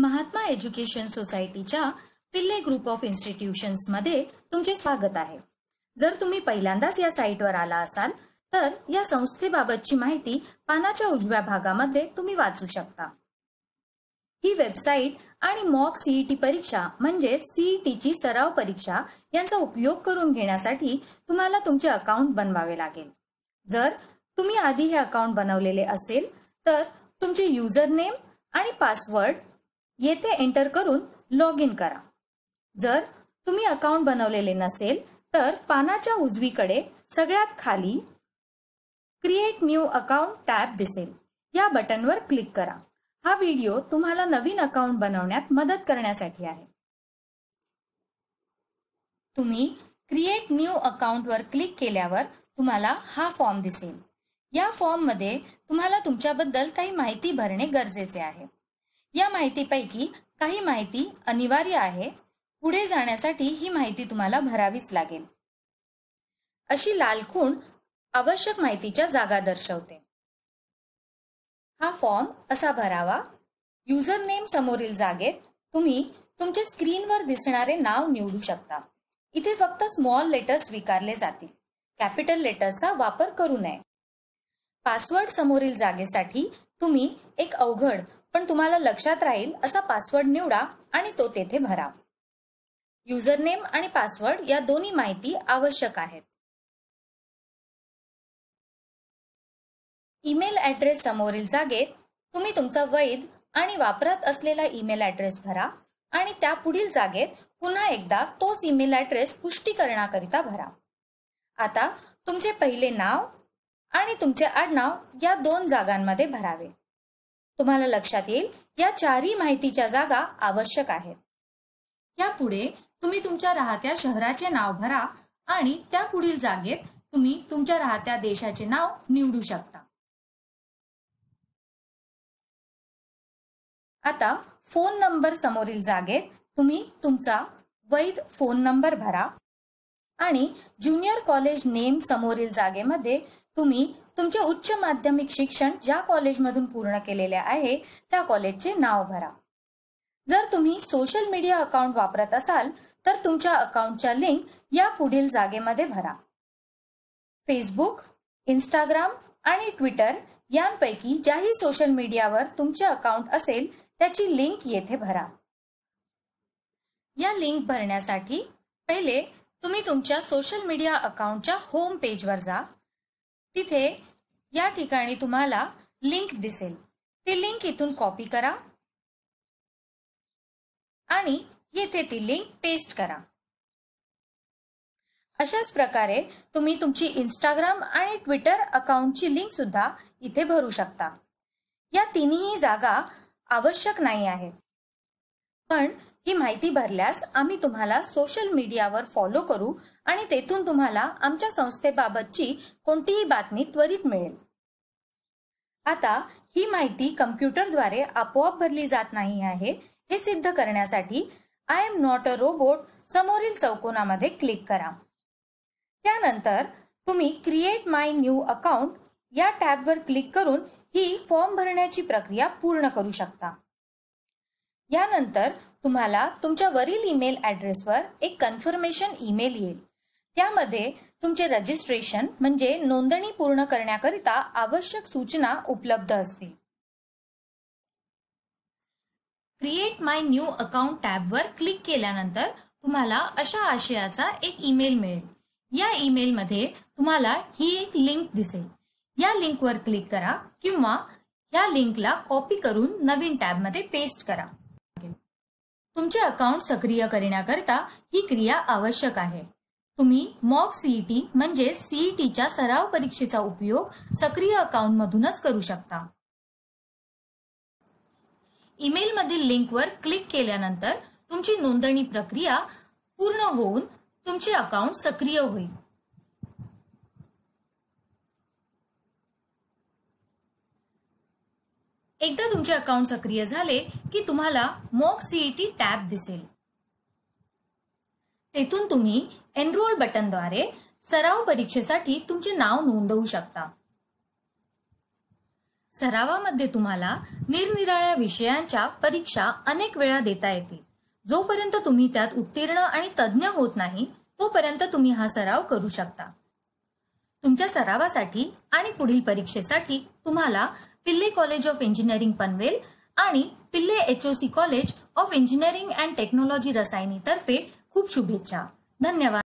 Mahatma education सोसायटीच्या पिल्ले group of मध्ये तुमचे स्वागत आहे जर तुम्ही पहिल्यांदाच या साईटवर आला असाल तर या संस्थेबाबतची माहिती पानाच्या उजव्या भागामध्ये तुम्ही वाचू शकता ही वेबसाईट आणि मॉक सीईटी परीक्षा म्हणजेच ची सराव परीक्षा यांचा उपयोग करून घेण्यासाठी तुम्हाला तुमचे अकाउंट बनवावे लागेल जर तुम्ही आधी हे अकाउंट बनवलेले असेल तर तुमचे युजर नेम आणि पासवर्ड येथे एंटर करून लॉग इन करा जर तुम्ही अकाउंट बनवलेले नसेल तर पानाच्या उजवीकडे सगळ्यात खाली क्रिएट न्यू अकाउंट टॅब दिसेल या बटनवर क्लिक करा हा व्हिडिओ तुम्हाला नवीन अकाउंट बनवण्यात मदत करण्यासाठी आहे तुम्ही क्रिएट न्यू अकाउंट वर क्लिक केल्यावर तुम्हाला हा फॉर्म दिसेल या फॉर्म मध्ये तुम्हाला तुमच्याबद्दल काही माहिती भरणे गरजेचे आहे या माहितीपैकी काही माहिती अनिवार्य आहे पुढे जाण्यासाठी ही माहिती तुम्हाला भरावीच लागेल अशी लाल आवश्यक माहितीच्या जागा दर्शवते हा फॉर्म असा भरावा युजर नेम समोरील जागेत तुम्ही तुमच्या स्क्रीनवर दिसणारे नाव निवडू शकता इथे फक्त स्मॉल लेटर्स स्वीकारले जातील कॅपिटल लेटर्सचा वापर करू नये पासवर्ड समोरील जागेसाठी तुम्ही एक अवघड पण तुम्हाला लक्षात राहील असा पासवर्ड निवडा आणि तो तेथे भरा युजरनेम आणि पासवर्ड या दोन्ही माहिती आवश्यक आहेत ईमेल ऍड्रेस समोरील जागेत तुम्ही तुमचा वैध आणि वापरत असलेला ईमेल ऍड्रेस भरा आणि त्या पुढील जागेत पुन्हा एकदा तोच ईमेल ऍड्रेस पुष्टीकरणाकरिता भरा आता तुमचे पहिले नाव आणि तुमचे आडनाव या दोन जागांमध्ये भरावे तुम्हाला लक्षात येईल या चारही माहितीच्या जागा आवश्यक आहेत यापुढे तुम्ही तुमच्या राहत्या शहराचे नाव भरा आणि त्या पुढील जागेत तुम्ही तुमच्या राहत्या देशाचे नाव निवडू शकता आता फोन नंबर समोरील जागेत तुम्ही तुमचा वैध फोन नंबर भरा आणि ज्युनियर कॉलेज नेम समोरील जागेमध्ये तुम्ही तुमचे उच्च माध्यमिक शिक्षण ज्या कॉलेजमधून पूर्ण केलेले आहे त्या कॉलेजचे नाव भरा जर तुम्ही सोशल मीडिया अकाउंट वापरत असाल तर तुमच्या अकाउंटच्या लिंक या पुढील जागेमध्ये भरा फेसबुक इंस्टाग्राम आणि ट्विटर यांपैकी ज्याही सोशल मीडियावर तुमचे अकाउंट असेल त्याची लिंक येथे भरा या लिंक भरण्यासाठी पहिले तुम्ही तुमच्या सोशल मीडिया अकाउंटच्या होम पेजवर जा तिथे या ठिकाणी तुम्हाला लिंक दिसेल ती लिंक इथून कॉपी करा आणि येथे ती लिंक पेस्ट करा अशाच प्रकारे तुम्ही तुमची इंस्टाग्राम आणि ट्विटर अकाउंटची लिंक सुद्धा इथे भरू शकता या तिन्ही जागा आवश्यक नाही आहेत पण ही माहिती भरल्यास आम्ही तुम्हाला सोशल मीडियावर फॉलो करू आणि तेथून तुम्हाला आमच्या संस्थेबाबतची कोणतीही बातमी त्वरित मिळेल आता ही माहिती कम्प्युटरद्वारे आपोआप भरली जात नाही आहे हे सिद्ध करण्यासाठी I am not a robot समोरील चौकोनामध्ये क्लिक करा त्यानंतर तुम्ही क्रिएट माय न्यू अकाउंट या टॅबवर क्लिक करून ही फॉर्म भरण्याची प्रक्रिया पूर्ण करू शकता यानंतर तुम्हाला तुमच्या वरील ईमेल ॲड्रेसवर एक कन्फर्मेशन ईमेल येईल त्यामध्ये तुमचे रजिस्ट्रेशन म्हणजे नोंदणी पूर्ण करण्याकरिता आवश्यक सूचना उपलब्ध असतील क्रिएट माय न्यू अकाउंट टॅबवर क्लिक केल्यानंतर तुम्हाला अशा आशयाचा एक ईमेल मिळेल या ईमेलमध्ये तुम्हाला ही एक लिंक दिसेल या लिंकवर क्लिक करा किंवा या लिंकला कॉपी करून नवीन टॅबमध्ये पेस्ट करा तुमचे अकाउंट सक्रिय करण्याकरता ही क्रिया आवश्यक आहे तुम्ही मॉक सीईटी म्हणजे सीईटीच्या सराव परीक्षेचा उपयोग सक्रिय अकाउंट मधूनच करू शकता ईमेल मधील वर क्लिक केल्यानंतर तुमची नोंदणी प्रक्रिया पूर्ण होऊन तुमचे अकाउंट सक्रिय होईल एकदा तुमचे अकाउंट सक्रिय झाले की तुम्हाला मॉक सीईटी e टॅब दिसेल तेथून तुम्ही एनरोल बटनद्वारे सराव परीक्षेसाठी तुमचे नाव नोंदवू शकता सरावामध्ये तुम्हाला निरनिराळ्या विषयांच्या परीक्षा अनेक वेळा देता येतील जोपर्यंत तुम्ही त्यात उत्तीर्ण आणि तज्ज्ञ होत नाही तोपर्यंत तुम्ही हा सराव करू शकता तुमच्या सरावासाठी आणि पुढील परीक्षेसाठी तुम्हाला पिल्ले कॉलेज ऑफ इंजिनिअरिंग पनवेल आणि पिल्ले सी college of engineering and technology Rasayani तर्फे खूप शुभेच्छा धन्यवाद